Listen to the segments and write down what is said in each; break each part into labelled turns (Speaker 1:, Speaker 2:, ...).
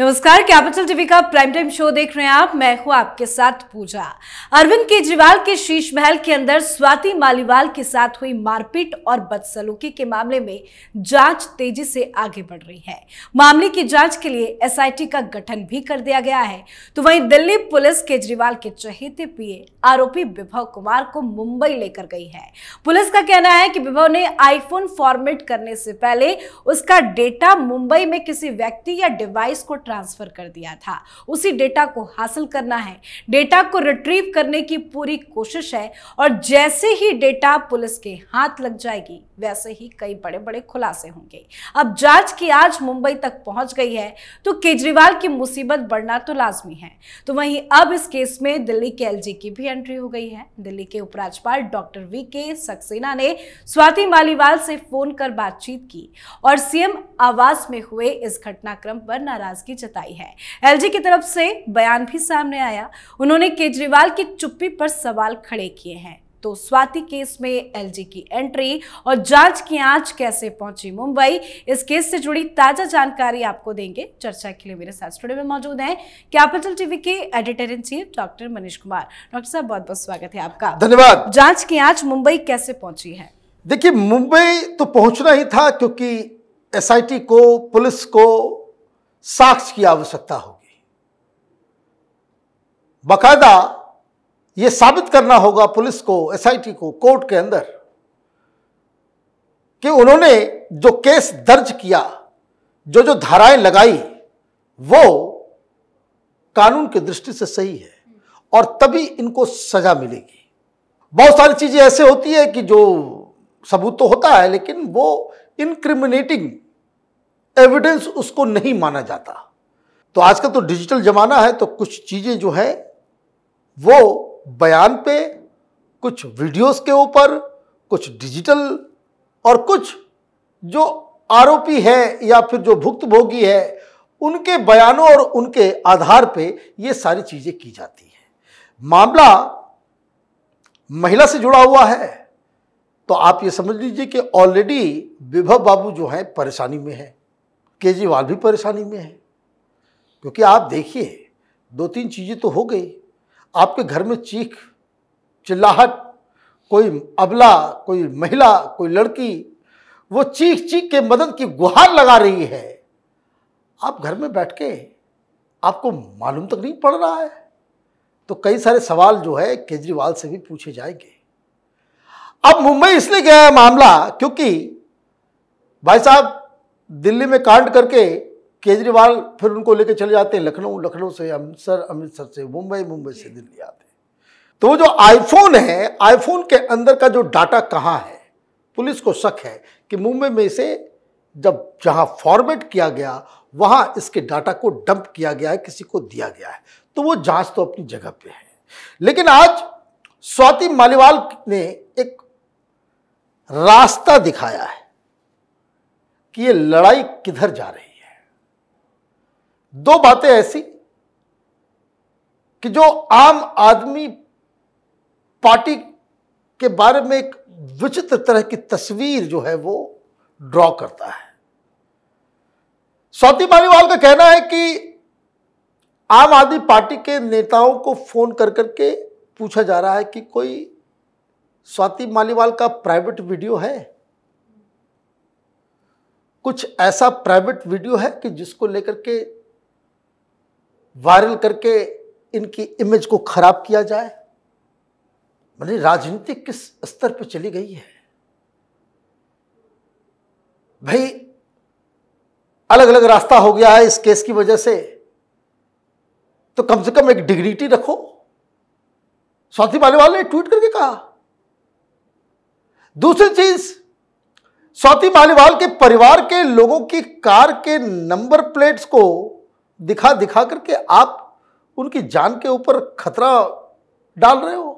Speaker 1: नमस्कार Capital TV का prime time show देख रहे हैं आप मैं हूं आपके साथ पूजा अरविंद केजरीवाल के शीश महल के अंदर स्वाति मालीवाल के साथ हुई मारपीट और बदसलूकी के मामले में जांच तेजी से आगे बढ़ रही है मामले की जांच के लिए एसआईटी का गठन भी कर दिया गया है तो वहीं दिल्ली पुलिस केजरीवाल के चहेते पिए आरोपी विभव कुमार को मुंबई लेकर गई है पुलिस का कहना है कि विभव ने आईफोन फॉर्मेट करने से पहले उसका डेटा मुंबई में किसी व्यक्ति या डिवाइस को ट्रांसफ़र कर दिया था उसी डेटा को हासिल करना है डेटा को रिट्रीव करने की पूरी कोशिश है और जैसे ही डेटा पुलिस के हाथ लग जाएगी वैसे ही कई बड़े बड़े खुलासे होंगे अब जांच की आज मुंबई तक पहुंच गई है तो केजरीवाल की मुसीबत बढ़ना तो लाजमी है तो वहीं अब इस केस में दिल्ली के एलजी की भी एंट्री हो गई है दिल्ली के उपराज्यपाल डॉक्टर वी के सक्सेना ने स्वाति मालीवाल से फोन कर बातचीत की और सीएम आवास में हुए इस घटनाक्रम पर नाराजगी जताई है एलजी की तरफ से बयान भी सामने आया उन्होंने केजरीवाल की चुप्पी पर सवाल खड़े किए हैं तो स्वाति केस में एलजी की एंट्री और जांच की आंच कैसे पहुंची मुंबई इस केस से जुड़ी ताजा जानकारी आपको देंगे चर्चा के लिए मेरे साथ स्टूडियो में मौजूद हैं कैपिटल टीवी के editor in chief doctor Manish Kumar doctor साहब बहुत बहुत स्वागत है आपका धन्यवाद जांच की आंच मुंबई कैसे पहुंची है
Speaker 2: देखिए मुंबई तो पहुंचना ही था क्योंकि एस को पुलिस को साक्ष्य की आवश्यकता होगी बाकायदा यह साबित करना होगा पुलिस को एसआईटी को कोर्ट के अंदर कि उन्होंने जो केस दर्ज किया जो जो धाराएं लगाई वो कानून की दृष्टि से सही है और तभी इनको सजा मिलेगी बहुत सारी चीजें ऐसे होती है कि जो सबूत तो होता है लेकिन वो इनक्रिमिनेटिंग एविडेंस उसको नहीं माना जाता तो आजकल तो डिजिटल ज़माना है तो कुछ चीज़ें जो है वो बयान पे कुछ वीडियोस के ऊपर कुछ डिजिटल और कुछ जो आरोपी है या फिर जो भुक्तभोगी है उनके बयानों और उनके आधार पे ये सारी चीज़ें की जाती हैं मामला महिला से जुड़ा हुआ है तो आप ये समझ लीजिए कि ऑलरेडी विभव बाबू जो हैं परेशानी में हैं केजरीवाल भी परेशानी में है क्योंकि आप देखिए दो तीन चीज़ें तो हो गई आपके घर में चीख चिल्लाहट कोई अबला कोई महिला कोई लड़की वो चीख चीख के मदद की गुहार लगा रही है आप घर में बैठ के आपको मालूम तक नहीं पड़ रहा है तो कई सारे सवाल जो है केजरीवाल से भी पूछे जाएंगे अब मुंबई इसलिए गया है मामला क्योंकि भाई साहब दिल्ली में कांड करके केजरीवाल फिर उनको लेके चले जाते हैं लखनऊ लखनऊ से अमृतसर अमृतसर से मुंबई मुंबई से दिल्ली आते हैं तो जो आईफोन है आईफोन के अंदर का जो डाटा कहाँ है पुलिस को शक है कि मुंबई में इसे जब जहाँ फॉर्मेट किया गया वहाँ इसके डाटा को डंप किया गया है किसी को दिया गया है तो वो जांच तो अपनी जगह पे है लेकिन आज स्वाति मालीवाल ने एक रास्ता दिखाया है कि ये लड़ाई किधर जा रही है दो बातें ऐसी कि जो आम आदमी पार्टी के बारे में एक विचित्र तरह की तस्वीर जो है वो ड्रॉ करता है स्वाति मालीवाल का कहना है कि आम आदमी पार्टी के नेताओं को फोन कर करके पूछा जा रहा है कि कोई स्वाति मालीवाल का प्राइवेट वीडियो है कुछ ऐसा प्राइवेट वीडियो है कि जिसको लेकर के वायरल करके इनकी इमेज को खराब किया जाए मैंने राजनीति किस स्तर पर चली गई है भाई अलग अलग रास्ता हो गया है इस केस की वजह से तो कम से कम एक डिग्निटी रखो स्वाति पालीवाल ने ट्वीट करके कहा दूसरी चीज स्वाति मालीवाल के परिवार के लोगों की कार के नंबर प्लेट्स को दिखा दिखा करके आप उनकी जान के ऊपर खतरा डाल रहे हो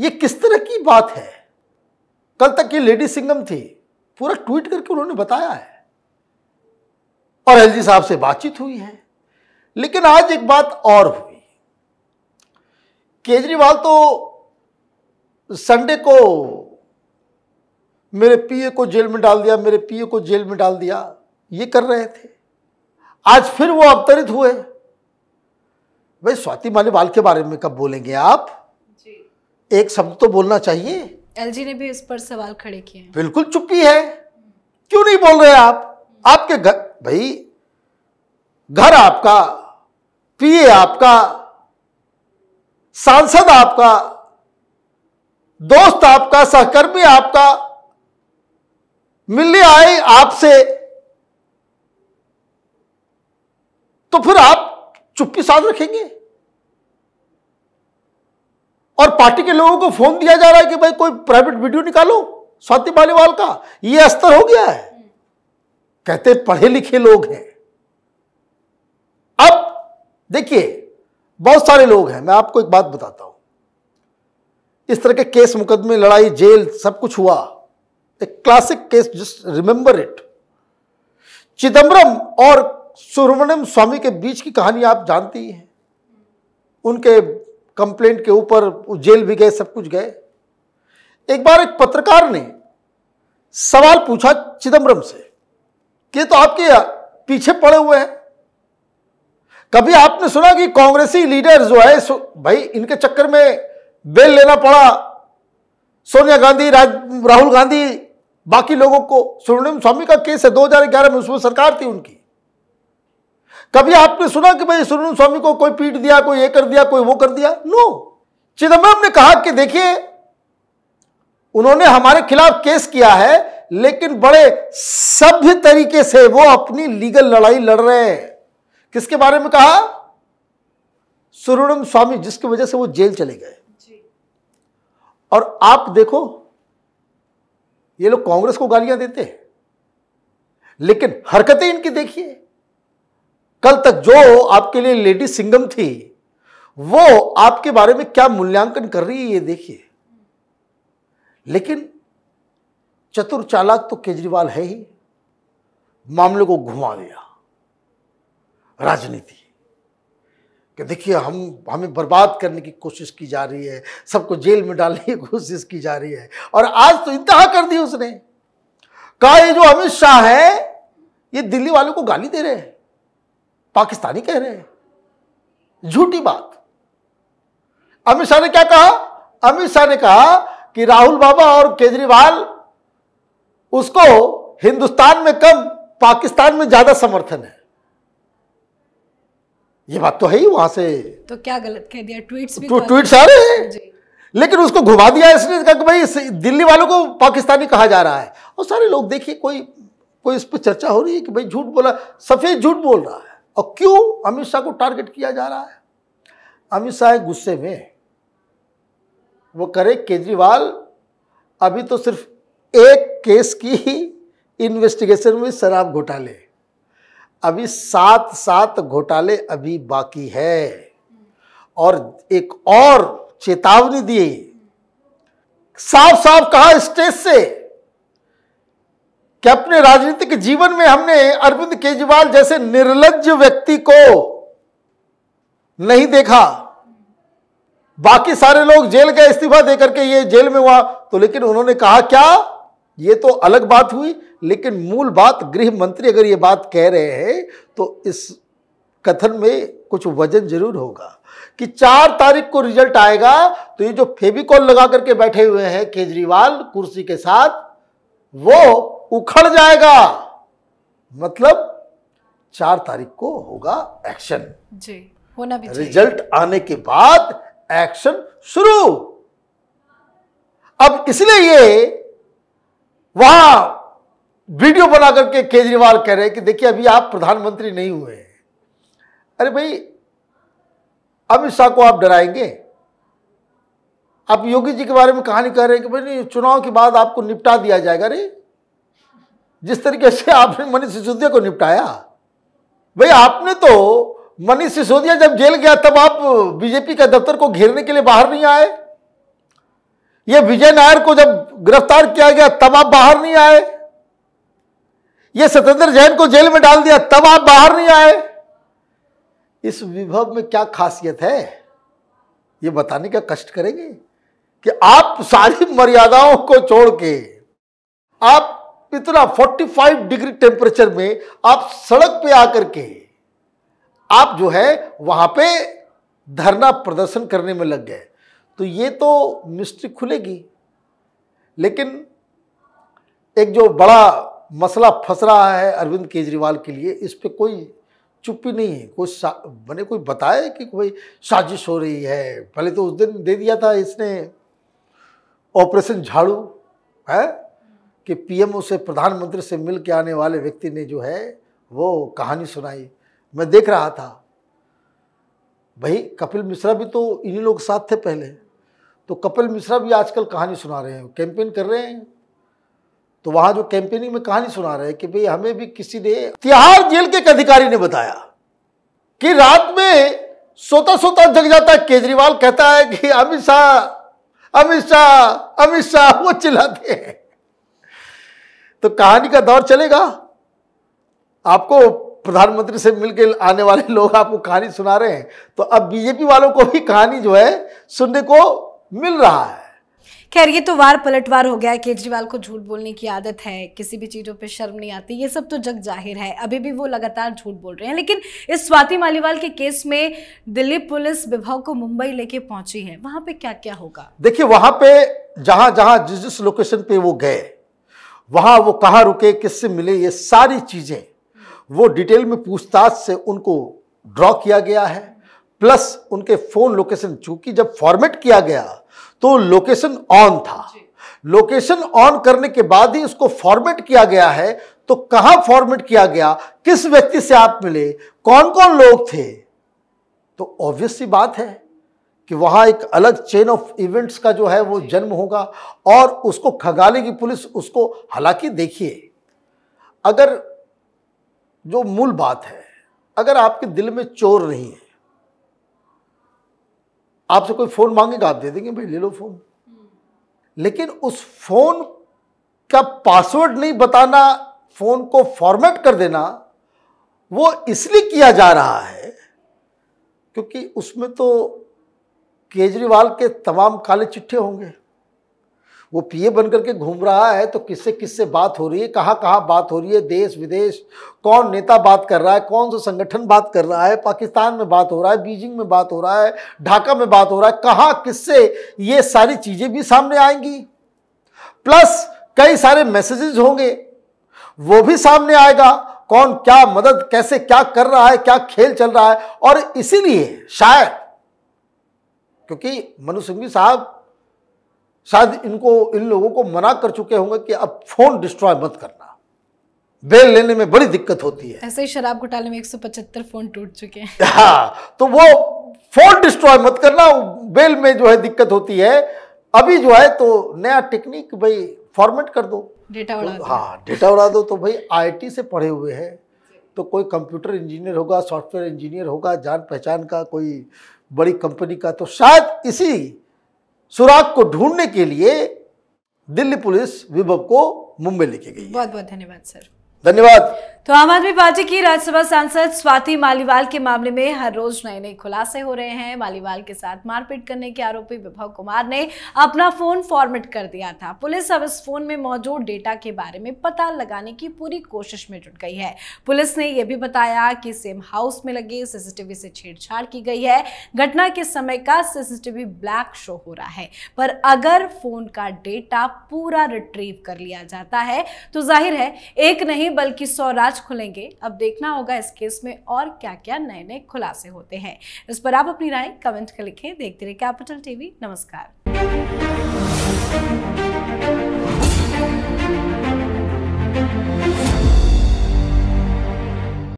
Speaker 2: ये किस तरह की बात है कल तक ये लेडी सिंगम थी पूरा ट्वीट करके उन्होंने बताया है और एलजी साहब से बातचीत हुई है लेकिन आज एक बात और हुई केजरीवाल तो संडे को मेरे पीए को जेल में डाल दिया मेरे पीए को जेल में डाल दिया ये कर रहे थे आज फिर वो अवतरित हुए भाई स्वाति मालीवाल के बारे में कब बोलेंगे आप जी। एक शब्द तो बोलना चाहिए
Speaker 1: एलजी ने भी इस पर सवाल खड़े किए
Speaker 2: बिल्कुल चुप्पी है क्यों नहीं बोल रहे आप आपके घर भाई घर आपका पीए आपका सांसद आपका दोस्त आपका सहकर्मी आपका मिलने आए आपसे तो फिर आप चुप्पी साथ रखेंगे और पार्टी के लोगों को फोन दिया जा रहा है कि भाई कोई प्राइवेट वीडियो निकालो स्वाति बालीवाल का ये स्तर हो गया है कहते पढ़े लिखे लोग हैं अब देखिए बहुत सारे लोग हैं मैं आपको एक बात बताता हूं इस तरह के केस मुकदमे लड़ाई जेल सब कुछ हुआ a classic case, just remember it. Chidambaram और सुब्रमण्यम स्वामी के बीच की कहानी आप जानती ही हैं उनके कंप्लेंट के ऊपर जेल भी गए सब कुछ गए एक बार एक पत्रकार ने सवाल पूछा चिदम्बरम से कि तो आपके पीछे पड़े हुए हैं कभी आपने सुना कि कांग्रेसी लीडर जो है सो भाई इनके चक्कर में बेल लेना पड़ा सोनिया गांधी राहुल गांधी बाकी लोगों को सुब्रमण्यम स्वामी का केस है 2011 में उसमें सरकार थी उनकी कभी आपने सुना कि भाई सुब्रमण्यम स्वामी को कोई पीट दिया कोई ये कर दिया कोई वो कर दिया नो चिदम्बरम ने कहा कि देखिए उन्होंने हमारे खिलाफ केस किया है लेकिन बड़े सभ्य तरीके से वो अपनी लीगल लड़ाई लड़ रहे हैं किसके बारे में कहा सुरुणम स्वामी जिसकी वजह से वो जेल चले गए और आप देखो ये लोग कांग्रेस को गालियां देते हैं लेकिन हरकतें इनकी देखिए कल तक जो आपके लिए लेडी सिंगम थी वो आपके बारे में क्या मूल्यांकन कर रही है ये देखिए लेकिन चतुर चालाक तो केजरीवाल है ही मामले को घुमा दिया राजनीति कि देखिए हम हमें बर्बाद करने की कोशिश की जा रही है सबको जेल में डालने की कोशिश की जा रही है और आज तो इंतहा कर दी उसने कहा ये जो अमित शाह है ये दिल्ली वालों को गाली दे रहे हैं पाकिस्तानी कह रहे हैं झूठी बात अमित शाह ने क्या कहा अमित शाह ने कहा कि राहुल बाबा और केजरीवाल उसको हिंदुस्तान में कम पाकिस्तान में ज्यादा समर्थन है ये बात तो है ही वहां से
Speaker 1: तो क्या गलत कह दिया ट्वीट्स भी तो आ ट्वीट सारे
Speaker 2: लेकिन उसको घुमा दिया इसने कहा कि भाई दिल्ली वालों को पाकिस्तानी कहा जा रहा है और सारे लोग देखिए कोई कोई इस पर चर्चा हो रही है कि भाई झूठ बोला सफ़ेद झूठ बोल रहा है और क्यों अमित शाह को टारगेट किया जा रहा है अमित शाह गुस्से में वो करे केजरीवाल अभी तो सिर्फ एक केस की ही इन्वेस्टिगेशन में शराब घोटाले अभी सात सात घोटाले अभी बाकी है और एक और चेतावनी दी साफ साफ कहा स्टेज से कि अपने राजनीतिक जीवन में हमने अरविंद केजरीवाल जैसे निर्लज व्यक्ति को नहीं देखा बाकी सारे लोग जेल गए इस्तीफा देकर के ये जेल में हुआ तो लेकिन उन्होंने कहा क्या ये तो अलग बात हुई लेकिन मूल बात गृह मंत्री अगर ये बात कह रहे हैं तो इस कथन में कुछ वजन जरूर होगा कि चार तारीख को रिजल्ट आएगा तो ये जो फेविकॉल लगा करके बैठे हुए हैं केजरीवाल कुर्सी के साथ वो उखड़ जाएगा मतलब चार तारीख को होगा एक्शन
Speaker 1: जी होना भी
Speaker 2: रिजल्ट आने के बाद एक्शन शुरू अब इसलिए ये वहां वीडियो बना करके केजरीवाल कह रहे हैं कि देखिए अभी आप प्रधानमंत्री नहीं हुए हैं अरे भाई अमित शाह को आप डराएंगे आप योगी जी के बारे में कहानी कह रहे हैं कि भाई चुनाव के बाद आपको निपटा दिया जाएगा अरे जिस तरीके से आपने मनीष सिसोदिया को निपटाया भाई आपने तो मनीष सिसोदिया जब जेल गया तब आप बीजेपी के दफ्तर को घेरने के लिए बाहर नहीं आए ये विजय नायर को जब गिरफ्तार किया गया तब आप बाहर नहीं आए ये सत्येंद्र जैन को जेल में डाल दिया तब आप बाहर नहीं आए इस विभव में क्या खासियत है ये बताने का कष्ट करेंगे कि आप सारी मर्यादाओं को छोड़ के आप इतना 45 डिग्री टेम्परेचर में आप सड़क पे आकर के आप जो है वहां पे धरना प्रदर्शन करने में लग गए तो ये तो मिस्ट्री खुलेगी लेकिन एक जो बड़ा मसला फंस रहा है अरविंद केजरीवाल के लिए इस पर कोई चुप्पी नहीं है कोई मैंने कोई बताया कि कोई साजिश हो रही है पहले तो उस दिन दे दिया था इसने ऑपरेशन झाड़ू है कि पीएमओ से प्रधानमंत्री से मिल के आने वाले व्यक्ति ने जो है वो कहानी सुनाई मैं देख रहा था भाई कपिल मिश्रा भी तो इन्हीं लोग साथ थे पहले तो कपिल मिश्रा भी आजकल कहानी सुना रहे हैं कैंपेन कर रहे हैं तो वहां जो कैंपेनिंग में कहानी सुना रहे कि भाई हमें भी किसी ने तिहाड़ जेल के एक अधिकारी ने बताया कि रात में सोता सोता जग जाता है केजरीवाल कहता है कि अमित शाह अमित शाह अमित शाह वो चिल्लाते हैं तो कहानी का दौर चलेगा आपको प्रधानमंत्री से मिलकर आने वाले लोग आपको कहानी सुना रहे हैं तो अब बीजेपी वालों को भी कहानी जो है सुनने को मिल रहा है
Speaker 1: खैर ये तो वार पलटवार हो गया है केजरीवाल को झूठ बोलने की आदत है किसी भी चीज़ों पे शर्म नहीं आती ये सब तो जग जाहिर है अभी भी वो लगातार झूठ बोल रहे हैं लेकिन इस स्वाति मालीवाल के केस में दिल्ली पुलिस विभाग को मुंबई लेके पहुंची है वहां पे क्या क्या होगा
Speaker 2: देखिए वहां पे जहां जहां जिस जिस लोकेशन पे वो गए वहां वो कहाँ रुके किससे मिले ये सारी चीज़ें वो डिटेल में पूछताछ से उनको ड्रॉ किया गया है प्लस उनके फ़ोन लोकेशन चूंकि जब फॉर्मेट किया गया तो लोकेशन ऑन था लोकेशन ऑन करने के बाद ही उसको फॉर्मेट किया गया है तो कहां फॉर्मेट किया गया किस व्यक्ति से आप मिले कौन कौन लोग थे तो ऑब्वियस सी बात है कि वहां एक अलग चेन ऑफ इवेंट्स का जो है वो जन्म होगा और उसको खगाले की पुलिस उसको हालांकि देखिए अगर जो मूल बात है अगर आपके दिल में चोर नहीं है आपसे कोई फ़ोन मांगेगा आप दे देंगे भाई ले लो फ़ोन लेकिन उस फ़ोन का पासवर्ड नहीं बताना फ़ोन को फॉर्मेट कर देना वो इसलिए किया जा रहा है क्योंकि उसमें तो केजरीवाल के तमाम काले चिट्ठे होंगे वो पीए बन करके घूम रहा है तो किससे किससे बात हो रही है कहाँ कहाँ बात हो रही है देश विदेश कौन नेता बात कर रहा है कौन सा संगठन बात कर रहा है पाकिस्तान में बात हो रहा है बीजिंग में बात हो रहा है ढाका में बात हो रहा है कहाँ किससे ये सारी चीज़ें भी सामने आएंगी प्लस कई सारे मैसेजेस होंगे वो भी सामने आएगा कौन क्या मदद कैसे क्या कर रहा है क्या खेल चल रहा है और इसीलिए शायद क्योंकि मनु सिंघवी साहब शायद इनको इन लोगों को मना कर चुके होंगे कि अब फोन डिस्ट्रॉय मत करना बेल लेने में बड़ी दिक्कत होती है
Speaker 1: ऐसे ही शराब घोटाले में 175 फोन टूट चुके हैं
Speaker 2: हाँ तो वो फोन डिस्ट्रॉय मत करना बेल में जो है दिक्कत होती है अभी जो है तो नया टेक्निक भाई फॉर्मेट कर दो
Speaker 1: डेटा उड़ा तो, हाँ
Speaker 2: डेटा उड़ा दो तो भाई आईटी से पढ़े हुए हैं तो कोई कंप्यूटर इंजीनियर होगा सॉफ्टवेयर इंजीनियर होगा जान पहचान का कोई बड़ी कंपनी का तो शायद इसी सुराग को ढूंढने के लिए दिल्ली पुलिस विभव को मुंबई लेके गई
Speaker 1: बहुत बहुत धन्यवाद सर धन्यवाद तो आम आदमी पार्टी की राज्यसभा सांसद स्वाति मालीवाल के मामले में हर रोज नए नए खुलासे हो रहे हैं मालीवाल के साथ मारपीट करने के आरोपी विभव कुमार ने अपना फोन फॉर्मेट कर दिया था पुलिस अब इस फोन में मौजूद डेटा के बारे में पता लगाने की पूरी कोशिश में जुट गई है पुलिस ने यह भी बताया कि सेम हाउस में लगी सीसीटीवी से छेड़छाड़ की गई है घटना के समय का सीसीटीवी ब्लैक शो हो रहा है पर अगर फोन का डेटा पूरा रिट्रीव कर लिया जाता है तो जाहिर है एक नहीं बल्कि स्वराज खुलेंगे अब देखना होगा इस केस में और क्या क्या नए नए खुलासे होते हैं इस पर आप अपनी राय कमेंट कर लिखें देखते रहे कैपिटल टीवी नमस्कार